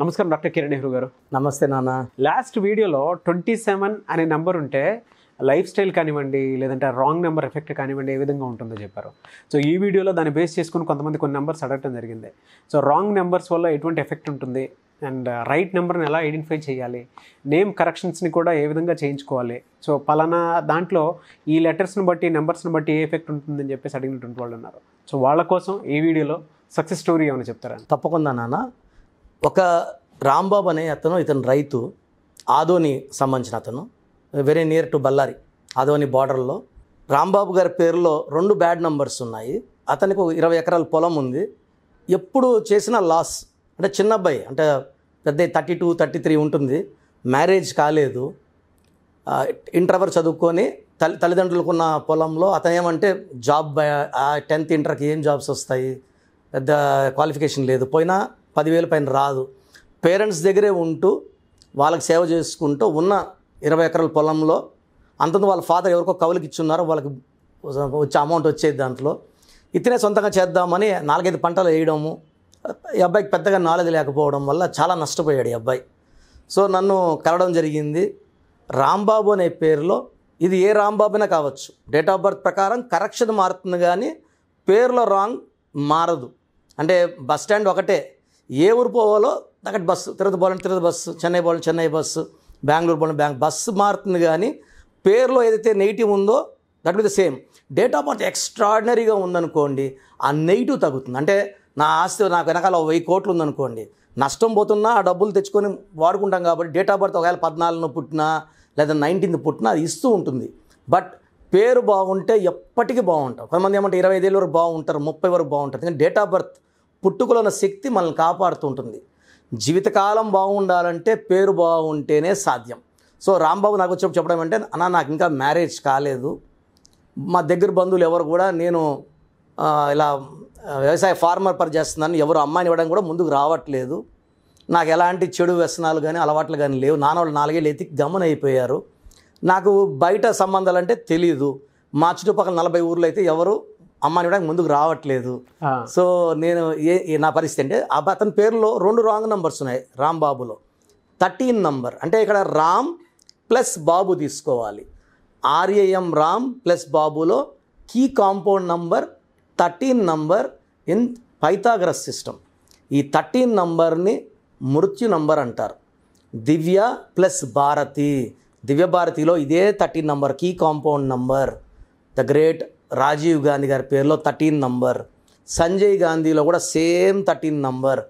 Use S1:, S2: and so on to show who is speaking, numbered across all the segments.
S1: నమస్కారం డాక్టర్ కిరణ్ నెహ్రూ గారు నమస్తే నాన్న లాస్ట్ వీడియోలో ట్వంటీ సెవెన్ అనే నెంబర్ ఉంటే లైఫ్ స్టైల్ కానివ్వండి లేదంటే రాంగ్ నెంబర్ ఎఫెక్ట్ కానివ్వండి ఏ విధంగా ఉంటుందో చెప్పారు సో ఈ వీడియోలో దాన్ని బేస్ చేసుకుని కొంతమంది కొన్ని నెంబర్స్ అడగటం జరిగింది సో రాంగ్ నెంబర్స్ వల్ల ఎటువంటి ఎఫెక్ట్ ఉంటుంది అండ్ రైట్ నెంబర్ని ఎలా ఐడెంటిఫై చేయాలి నేమ్ కరెక్షన్స్ని కూడా ఏ విధంగా చేయించుకోవాలి సో పలానా దాంట్లో ఈ లెటర్స్ని బట్టి నెంబర్స్ని బట్టి ఏ ఎఫెక్ట్ ఉంటుందని చెప్పేసి అడిగినటువంటి వాళ్ళు ఉన్నారు సో వాళ్ళ కోసం ఈ వీడియోలో సక్సెస్ స్టోరీ ఏమైనా చెప్తారా తప్పకుండా నాన్న ఒక
S2: రాంబాబు అనే అతను ఇతను రైతు ఆదోని సంబంధించిన అతను very near to Ballari Adoni బార్డర్లో రాంబాబు గారి పేరులో రెండు బ్యాడ్ నంబర్స్ ఉన్నాయి అతనికి ఒక ఇరవై ఎకరాల పొలం ఉంది ఎప్పుడు చేసిన లాస్ అంటే చిన్న అబ్బాయి అంటే పెద్ద థర్టీ టూ థర్టీ త్రీ ఉంటుంది మ్యారేజ్ కాలేదు ఇంటర్వర్ చదువుకొని తల్లి తల్లిదండ్రులకున్న పొలంలో అతను ఏమంటే జాబ్ టెన్త్ ఇంటర్కి ఏం జాబ్స్ వస్తాయి పెద్ద క్వాలిఫికేషన్ లేదు పోయినా పదివేల పైన రాదు పేరెంట్స్ దగ్గరే ఉంటూ వాళ్ళకి సేవ చేసుకుంటూ ఉన్న ఇరవై ఎకరాల పొలంలో అంతంత వాళ్ళ ఫాదర్ ఎవరికో కవులకి ఇచ్చున్నారో వాళ్ళకి వచ్చే అమౌంట్ వచ్చేది దాంట్లో ఇతనే సొంతంగా చేద్దామని నాలుగైదు పంటలు వేయడము ఈ అబ్బాయికి పెద్దగా నాలెడ్జ్ లేకపోవడం వల్ల చాలా నష్టపోయాడు ఈ అబ్బాయి సో నన్ను కలవడం జరిగింది రాంబాబు అనే పేరులో ఇది ఏ రాంబాబునే కావచ్చు డేట్ ఆఫ్ బర్త్ ప్రకారం కరెక్షన్ మారుతుంది కానీ పేర్లో రాంగ్ మారదు అంటే బస్ స్టాండ్ ఒకటే ఏ ఊరు పోవాలో అక్కడ బస్సు తిరుపతి పోవాలంటే తిరుపతి బస్సు చెన్నై పోవాలంటే చెన్నై బస్సు బెంగళూరు పోవాలంటే బ్యాంక్ బస్సు మారుతుంది కానీ పేరులో ఏదైతే నెగిటివ్ ఉందో దట్ మీద సేమ్ డేట్ ఆఫ్ బర్త్ ఎక్స్ట్రాడినరీగా ఉందనుకోండి ఆ నెగిటివ్ తగ్గుతుంది అంటే నా ఆస్తి నాకు వెనకాల వెయ్యి కోట్లు ఉందనుకోండి నష్టం పోతున్నా ఆ డబ్బులు తెచ్చుకొని వాడుకుంటాం కాబట్టి డేట్ ఆఫ్ బర్త్ ఒకవేళ పద్నాలుగున పుట్టినా లేదా నైన్టీన్త్ పుట్టినా అది ఇస్తూ ఉంటుంది బట్ పేరు బాగుంటే ఎప్పటికీ బాగుంటాం కొంతమంది ఏమంటే ఇరవై ఐదేళ్ళ వరకు బాగుంటారు ముప్పై వరకు బాగుంటారు ఎందుకంటే డేట్ ఆఫ్ బర్త్ పుట్టుకులన్న శక్తి మనల్ని కాపాడుతుంటుంది జీవితకాలం బాగుండాలంటే పేరు బాగుంటేనే సాధ్యం సో రాంబాబు నాకు వచ్చి చెప్పడం అంటే అన్న నాకు ఇంకా మ్యారేజ్ కాలేదు మా దగ్గర బంధువులు ఎవరు కూడా నేను ఇలా వ్యవసాయ ఫార్మర్ పని చేస్తున్నాను ఎవరు అమ్మాయిని ఇవ్వడం కూడా ముందుకు రావట్లేదు నాకు ఎలాంటి చెడు వ్యసనాలు కానీ అలవాట్లు కానీ లేవు నాన్న వాళ్ళు నాలుగేళ్ళు ఎత్తికి గమన అయిపోయారు నాకు బయట సంబంధాలు అంటే తెలీదు మా చుట్టుపక్కల నలభై ఊర్లో అయితే ఎవరు అమ్మాని కూడా ముందుకు రావట్లేదు సో నేను ఏ నా పరిస్థితి అంటే అతని పేరులో రెండు రాంగ్ నంబర్స్ ఉన్నాయి రామ్ బాబులో థర్టీన్ నంబర్ అంటే ఇక్కడ రామ్ ప్లస్ బాబు తీసుకోవాలి ఆర్ఏఎం రామ్ ప్లస్ బాబులో key compound number thirteen number in Pythagoras system ఈ థర్టీన్ నంబర్ని మృత్యు నంబర్ అంటారు దివ్య ప్లస్ భారతి దివ్య భారతిలో ఇదే thirteen number key compound number the great Rajiv Gandhi గారి పేరులో థర్టీన్ నంబర్ సంజయ్ గాంధీలో కూడా same thirteen number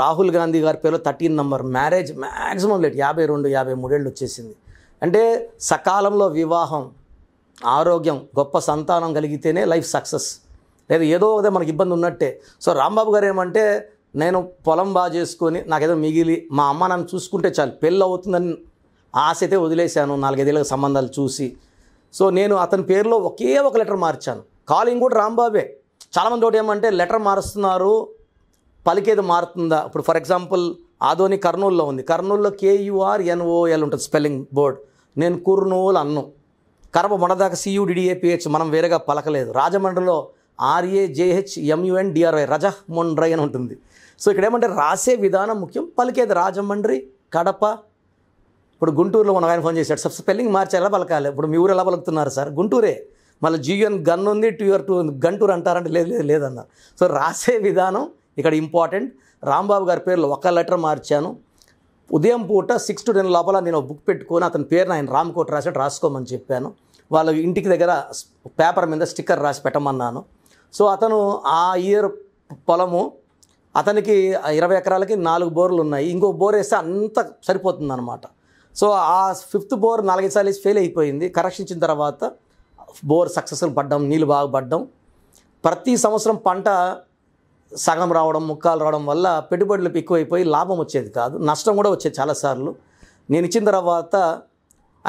S2: Rahul Gandhi గారి పేరులో thirteen number marriage maximum late యాభై రెండు యాభై మూడేళ్ళు వచ్చేసింది అంటే సకాలంలో వివాహం ఆరోగ్యం గొప్ప సంతానం కలిగితేనే లైఫ్ సక్సెస్ లేదా ఏదో అదే మనకి ఇబ్బంది ఉన్నట్టే సో రాంబాబు గారు ఏమంటే నేను పొలం బాగా చేసుకొని నాకేదో మిగిలి మా అమ్మ నన్ను చూసుకుంటే చాలు పెళ్ళి అవుతుందని ఆశ అయితే వదిలేశాను నాలుగైదేళ్ళకి సంబంధాలు చూసి సో నేను అతని పేరులో ఒకే ఒక లెటర్ మార్చాను కాలింగ్ కూడా రాంబాబే చాలామంది చోటు ఏమంటే లెటర్ మారుస్తున్నారు పలికేది మారుతుందా ఇప్పుడు ఫర్ ఎగ్జాంపుల్ ఆదోని కర్నూలులో ఉంది కర్నూలులో కేయుఆర్ ఎన్ఓఎల్ ఉంటుంది స్పెల్లింగ్ బోర్డ్ నేను కుర్నూలు అన్ను కరప మొన్నదాకా సియుడిడిఏపిహెచ్ మనం వేరేగా పలకలేదు రాజమండ్రిలో ఆర్ఏజేహెచ్ ఎంయుఎన్ డిఆర్ఐ రజ మొండ్రై అని ఉంటుంది సో ఇక్కడ ఏమంటే రాసే విధానం ముఖ్యం పలికేది రాజమండ్రి కడప ఇప్పుడు గుంటూరులో మన ఆయన ఫోన్ చేశాడు సార్ స్పెల్లింగ్ మార్చి ఎలా పలకాలి ఇప్పుడు మీ ఊరు ఎలా పలుకుతున్నారు సార్ గుంటూరే మళ్ళీ జియుఎన్ గన్ ఉంది ట్యూఆర్ టూ గంటూరు అంటారంటే లేదు లేదు లేదన్నారు సో రాసే విధానం ఇక్కడ ఇంపార్టెంట్ రాంబాబు గారి పేర్లు ఒక లెటర్ మార్చాను ఉదయం పూట సిక్స్ టు టెన్ లోపల నేను బుక్ పెట్టుకొని అతని పేరు ఆయన రామ్కోట్ రాసాడు రాసుకోమని చెప్పాను వాళ్ళ ఇంటికి దగ్గర పేపర్ మీద స్టిక్కర్ రాసి పెట్టమన్నాను సో అతను ఆ ఇయర్ పొలము అతనికి ఇరవై ఎకరాలకి నాలుగు బోర్లు ఉన్నాయి ఇంకో బోర్ వేస్తే అంత సరిపోతుంది అనమాట సో ఆ ఫిఫ్త్ బోర్ నాలుగైదు సార్లు ఫెయిల్ అయిపోయింది కరెక్షన్ ఇచ్చిన తర్వాత బోర్ సక్సెస్ఫుల్ పడ్డం నీళ్ళు బాగా పడ్డం ప్రతి సంవత్సరం పంట సగం రావడం ముక్కాలు రావడం వల్ల పెట్టుబడులు ఎక్కువైపోయి లాభం వచ్చేది కాదు నష్టం కూడా వచ్చేది చాలాసార్లు నేను ఇచ్చిన తర్వాత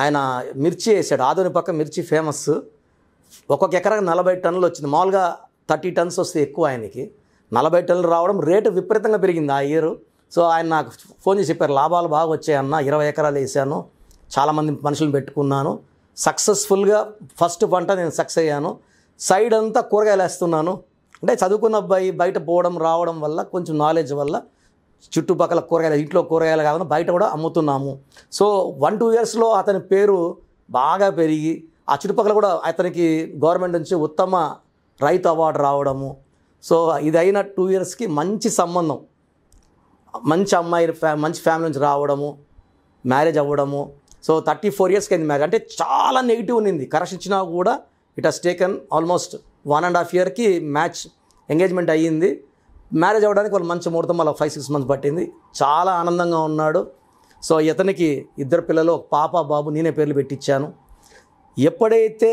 S2: ఆయన మిర్చి వేసాడు ఆదోని పక్క మిర్చి ఫేమస్ ఒక్కొక్క ఎకరాకి నలభై టన్నులు వచ్చింది మామూలుగా థర్టీ టన్స్ వస్తే ఎక్కువ ఆయనకి నలభై టన్నులు రావడం రేటు విపరీతంగా పెరిగింది ఆ ఇయర్ సో ఆయన నాకు ఫోన్ చేసి చెప్పారు లాభాలు బాగా వచ్చాయన్న ఇరవై ఎకరాలు వేసాను చాలామంది మనుషులను పెట్టుకున్నాను సక్సెస్ఫుల్గా ఫస్ట్ పంట నేను సక్సెస్ అయ్యాను సైడ్ అంతా కూరగాయలు వేస్తున్నాను అంటే చదువుకున్న అబ్బాయి బయట పోవడం రావడం వల్ల కొంచెం నాలెడ్జ్ వల్ల చుట్టుపక్కల కూరగాయలు ఇంట్లో కూరగాయలు కాకుండా బయట కూడా అమ్ముతున్నాము సో వన్ టూ ఇయర్స్లో అతని పేరు బాగా పెరిగి ఆ చుట్టుపక్కల కూడా అతనికి గవర్నమెంట్ నుంచి ఉత్తమ రైతు అవార్డు రావడము సో ఇది అయిన టూ ఇయర్స్కి మంచి సంబంధం మంచి అమ్మాయి మంచి ఫ్యామిలీ నుంచి రావడము మ్యారేజ్ అవ్వడము సో థర్టీ ఫోర్ ఇయర్స్కి అయింది మ్యారేజ్ అంటే చాలా నెగిటివ్ ఉన్నింది కరెక్షన్ ఇచ్చినా కూడా it has taken almost one and half ఇయర్కి మ్యాచ్ ఎంగేజ్మెంట్ అయ్యింది మ్యారేజ్ అవ్వడానికి వాళ్ళు మంచి ముహూర్తం వాళ్ళ ఫైవ్ సిక్స్ మంత్స్ పట్టింది చాలా ఆనందంగా ఉన్నాడు సో ఇతనికి ఇద్దరు పిల్లలు పాప బాబు నేనే పేర్లు పెట్టించాను ఎప్పుడైతే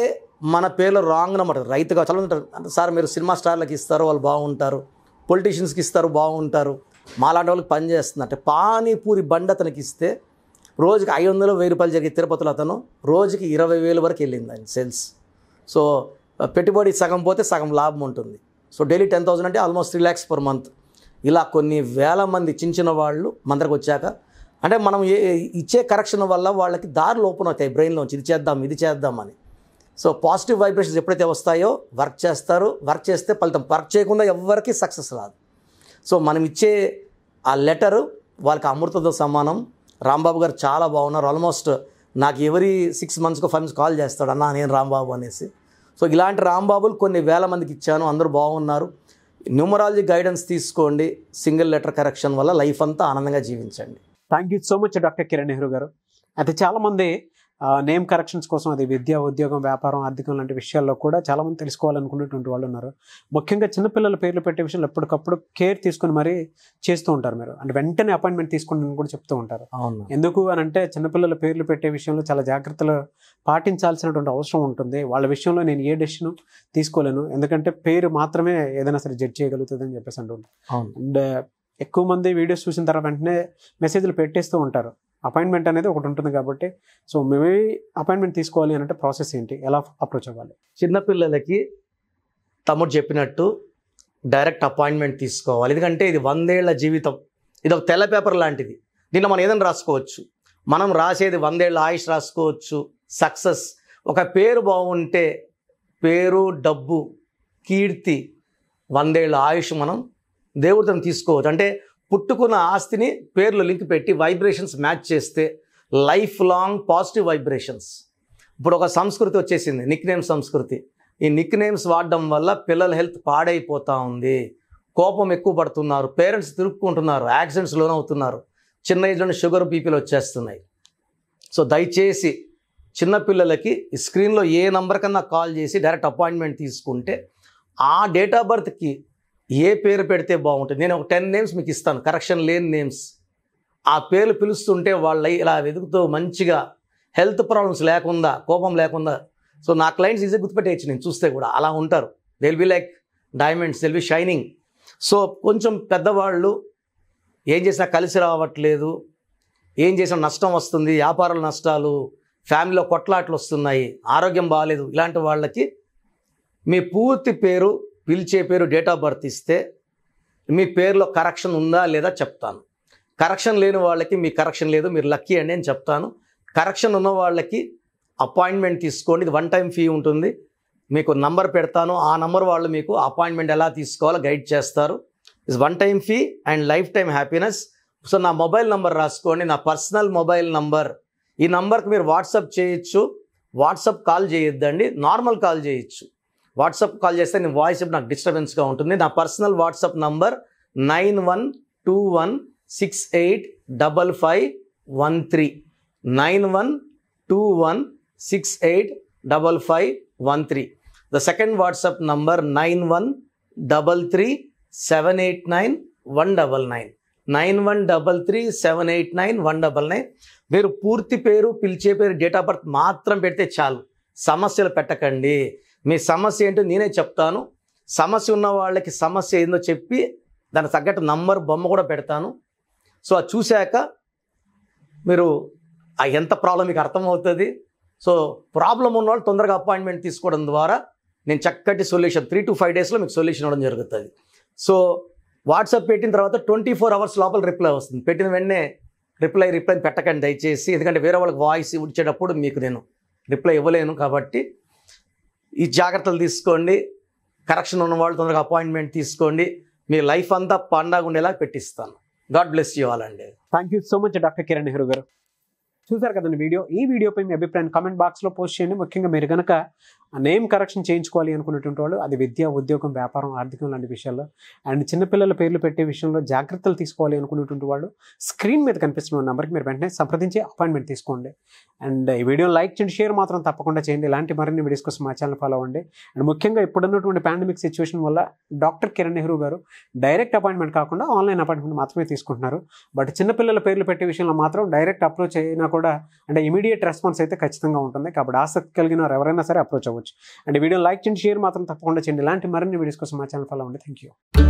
S2: మన పేర్లు రాంగ్ అనమాట రైతుగా చాలా ఉంటారు సార్ మీరు సినిమా స్టార్లకు ఇస్తారు వాళ్ళు బాగుంటారు పొలిటీషియన్స్కి ఇస్తారు బాగుంటారు మాలాంటి వాళ్ళకి పని చేస్తుంది అంటే పానీపూరి బండి అతనికి ఇస్తే రోజుకి ఐదు వందలు వెయ్యి రూపాయలు జరిగే తిరుపతిలో అతను రోజుకి ఇరవై వేలు వరకు వెళ్ళింది ఆయన సేల్స్ సో పెట్టుబడి సగం పోతే సగం లాభం ఉంటుంది సో డైలీ టెన్ థౌసండ్ అంటే almost three lakhs per month ఇలా కొన్ని వేల మంది చిన్న చిన్న వాళ్ళు మందరికి వచ్చాక అంటే మనం ఏ ఇచ్చే కరెక్షన్ వల్ల వాళ్ళకి దారులు ఓపెన్ అవుతాయి బ్రెయిన్లోంచి ఇది చేద్దాం ఇది చేద్దాం అని సో పాజిటివ్ వైబ్రేషన్స్ ఎప్పుడైతే వస్తాయో వర్క్ చేస్తారు వర్క్ చేస్తే ఫలితం వర్క్ చేయకుండా ఎవరికీ సక్సెస్ రాదు సో మనం ఇచ్చే ఆ లెటరు వాళ్ళకి అమృతతో సమానం రాంబాబు గారు చాలా బాగున్నారు ఆల్మోస్ట్ నాకు ఎవరి సిక్స్ మంత్స్కి ఫైవ్ మంత్స్ కాల్ చేస్తాడు అన్న నేను రాంబాబు అనేసి సో ఇలాంటి రాంబాబులు కొన్ని వేల మందికి ఇచ్చాను అందరూ బాగున్నారు న్యూమరాలజీ గైడెన్స్ తీసుకోండి సింగిల్ లెటర్ కరెక్షన్ వల్ల లైఫ్ అంతా ఆనందంగా జీవించండి
S1: thank you so much doctor Kiran Nehru garu అయితే చాలామంది నేమ్ కరెక్షన్స్ కోసం అది విద్య ఉద్యోగం వ్యాపారం ఆర్థికం లాంటి విషయాల్లో కూడా చాలామంది తెలుసుకోవాలనుకునేటువంటి వాళ్ళు ఉన్నారు ముఖ్యంగా చిన్నపిల్లల పేర్లు పెట్టే విషయంలో ఎప్పటికప్పుడు కేర్ తీసుకుని మరీ చేస్తూ ఉంటారు మీరు అంటే వెంటనే అపాయింట్మెంట్ తీసుకుని కూడా చెప్తూ ఉంటారు ఎందుకు అని అంటే చిన్నపిల్లల పేర్లు పెట్టే విషయంలో చాలా జాగ్రత్తలు పాటించాల్సినటువంటి అవసరం ఉంటుంది వాళ్ళ విషయంలో నేను ఏ డెసిషన్ తీసుకోలేను ఎందుకంటే పేరు మాత్రమే ఏదైనా సరే జడ్జ్ చేయగలుగుతుంది అని చెప్పేసి అంటుంది అండ్ ఎక్కువ మంది వీడియోస్ చూసిన తర్వాత వెంటనే మెసేజ్లు పెట్టేస్తూ ఉంటారు అపాయింట్మెంట్ అనేది ఒకటి ఉంటుంది కాబట్టి సో మేమే అపాయింట్మెంట్ తీసుకోవాలి అంటే ప్రాసెస్ ఏంటి ఎలా అప్రోచ్ అవ్వాలి చిన్నపిల్లలకి తమ్ముడు చెప్పినట్టు
S2: డైరెక్ట్ అపాయింట్మెంట్ తీసుకోవాలి ఎందుకంటే ఇది వందేళ్ల జీవితం ఇది ఒక తెల్ల పేపర్ లాంటిది దీన్ని మనం ఏదైనా రాసుకోవచ్చు మనం రాసేది వందేళ్ల ఆయుష్ రాసుకోవచ్చు సక్సెస్ ఒక పేరు బాగుంటే పేరు డబ్బు కీర్తి వందేళ్ల ఆయుష్ మనం దేవుడు తను తీసుకోవచ్చు అంటే పుట్టుకున్న ఆస్తిని పేర్లు లింక్ పెట్టి వైబ్రేషన్స్ మ్యాచ్ చేస్తే లైఫ్ లాంగ్ పాజిటివ్ వైబ్రేషన్స్ ఇప్పుడు ఒక సంస్కృతి వచ్చేసింది నిక్ నేమ్ సంస్కృతి ఈ నిక్ నేమ్స్ వాడడం వల్ల పిల్లల హెల్త్ పాడైపోతూ ఉంది కోపం ఎక్కువ పడుతున్నారు పేరెంట్స్ తిరుక్కుంటున్నారు యాక్సిడెంట్స్ లోనవుతున్నారు చిన్న ఏజ్లోనే షుగర్ బీపీలు వచ్చేస్తున్నాయి సో దయచేసి చిన్నపిల్లలకి స్క్రీన్లో ఏ నంబర్ కన్నా కాల్ చేసి డైరెక్ట్ అపాయింట్మెంట్ తీసుకుంటే ఆ డేట్ ఆఫ్ బర్త్కి ఏ పేరు పెడితే బాగుంటుంది నేను ఒక టెన్ నేమ్స్ మీకు ఇస్తాను కరెక్షన్ లేని నేమ్స్ ఆ పేర్లు పిలుస్తుంటే వాళ్ళ ఇలా వెతుకుతూ మంచిగా హెల్త్ ప్రాబ్లమ్స్ లేకుండా కోపం లేకుండా సో నా క్లయింట్స్ ఈజీ గుర్తుపెట్టేయచ్చు నేను చూస్తే కూడా అలా ఉంటారు they'll be like diamonds they'll be shining so కొంచెం పెద్దవాళ్ళు ఏం చేసినా కలిసి రావట్లేదు ఏం చేసినా నష్టం వస్తుంది వ్యాపారాల నష్టాలు ఫ్యామిలీలో కొట్లాట్లు వస్తున్నాయి ఆరోగ్యం బాగాలేదు ఇలాంటి వాళ్ళకి మీ పూర్తి పేరు పిలిచే పేరు డేట్ ఆఫ్ బర్త్ ఇస్తే మీ పేరులో కరెక్షన్ ఉందా లేదా చెప్తాను కరెక్షన్ లేని వాళ్ళకి మీ కరెక్షన్ లేదు మీరు లక్కీ అని నేను చెప్తాను కరెక్షన్ ఉన్న వాళ్ళకి అపాయింట్మెంట్ తీసుకోండి ఇది వన్ టైం ఫీ ఉంటుంది మీకు నంబర్ పెడతాను ఆ నంబర్ వాళ్ళు మీకు అపాయింట్మెంట్ ఎలా తీసుకోవాలో గైడ్ చేస్తారు is one time fee and lifetime happiness so నా మొబైల్ నంబర్ రాసుకోండి నా పర్సనల్ మొబైల్ నంబర్ ఈ నంబర్కి మీరు వాట్సాప్ చేయొచ్చు వాట్సాప్ కాల్ చేయొద్దండి నార్మల్ కాల్ చేయొచ్చు వాట్సాప్ కాల్ చేస్తే నేను వాయిస్ నాకు డిస్టర్బెన్స్గా ఉంటుంది నా personal WhatsApp number nine one two one six eight double five one three nine one two one six eight double five one three the second WhatsApp number nine one double three seven eight nine one double nine nine one double three seven eight nine one double nine మీరు పూర్తి పేరు పిలిచే పేరు date of birth మాత్రం పెడితే చాలు సమస్యలు పెట్టకండి మీ సమస్య ఏంటో నేనే చెప్తాను సమస్య ఉన్న వాళ్ళకి సమస్య ఏందో చెప్పి దానికి తగ్గట్టు నంబర్ బొమ్మ కూడా పెడతాను సో అది చూశాక మీరు ఎంత ప్రాబ్లం మీకు అర్థమవుతుంది సో ప్రాబ్లం ఉన్న వాళ్ళు తొందరగా అపాయింట్మెంట్ తీసుకోవడం ద్వారా నేను చక్కటి సొల్యూషన్ త్రీ టు ఫైవ్ డేస్లో మీకు సొల్యూషన్ ఇవ్వడం జరుగుతుంది సో వాట్సాప్ పెట్టిన తర్వాత ట్వంటీ ఫోర్ అవర్స్ లోపల రిప్లై వస్తుంది పెట్టిన వెంటనే రిప్లై రిప్లై పెట్టకండి దయచేసి ఎందుకంటే వేరే వాళ్ళకి వాయిస్ ఇచ్చేటప్పుడు మీకు నేను రిప్లై ఇవ్వలేను కాబట్టి ఈ జాగ్రత్తలు తీసుకోండి కరెక్షన్ ఉన్న వాళ్ళు తొందరగా అపాయింట్మెంట్ తీసుకోండి మీ లైఫ్ అంతా పండగ ఉండేలా పెట్టిస్తాను గాడ్ బ్లెస్ యూ ఆల్ అండి
S1: thank you so much doctor Kiran Nehru garu చూసారు కదండి వీడియో ఈ వీడియోపై మీ అభిప్రాయం కామెంట్ బాక్స్లో పోస్ట్ చేయండి ముఖ్యంగా మీరు కనుక నేమ్ కరెక్షన్ చేయించుకోవాలి అనుకున్నటువంటి వాళ్ళు అది విద్య ఉద్యోగం వ్యాపారం ఆర్థికం లాంటి విషయాల్లో అండ్ చిన్నపిల్లల పేర్లు పెట్టే విషయంలో జాగ్రత్తలు తీసుకోవాలి అనుకున్నటువంటి వాళ్ళు స్క్రీన్ మీద కనిపిస్తున్న నెంబర్కి మీరు వెంటనే సంప్రదించి అపాయింట్మెంట్ తీసుకోండి అండ్ ఈ వీడియో లైక్ చేయండి షేర్ మాత్రం తప్పకుండా చేయండి ఇలాంటి మరిన్ని వీడియోస్ కోసం మా ఛానల్ ఫాలో అవ్వండి అండ్ ముఖ్యంగా ఇప్పుడున్నటువంటి పాండమిక్ సిచ్యువేషన్ వల్ల doctor Kiran Nehru garu direct appointment కాకుండా ఆన్లైన్ అపాయింట్మెంట్ మాత్రమే తీసుకుంటున్నారు బట్ చిన్నపిల్లల పేర్లు పెట్టే విషయంలో మాత్రం డైరెక్ట్ అప్రోచ్ అయినా కూడా అంటే ఇమీడియట్ రెస్పాన్స్ అయితే ఖచ్చితంగా ఉంటుంది కాబట్టి ఆసక్తి కలిగిన వారు ఎవరైనా సరే అప్రోచ్ అవ్వచ్చు అండ్ వీడియో లైక్ చేయండి షేర్ మాత్రం తప్పకుండా చేయండి ఇలాంటి మరిన్ని వీడియోస్ కోసం మా ఛానల్ ఫాలో అవ్వండి థ్యాంక్ యూ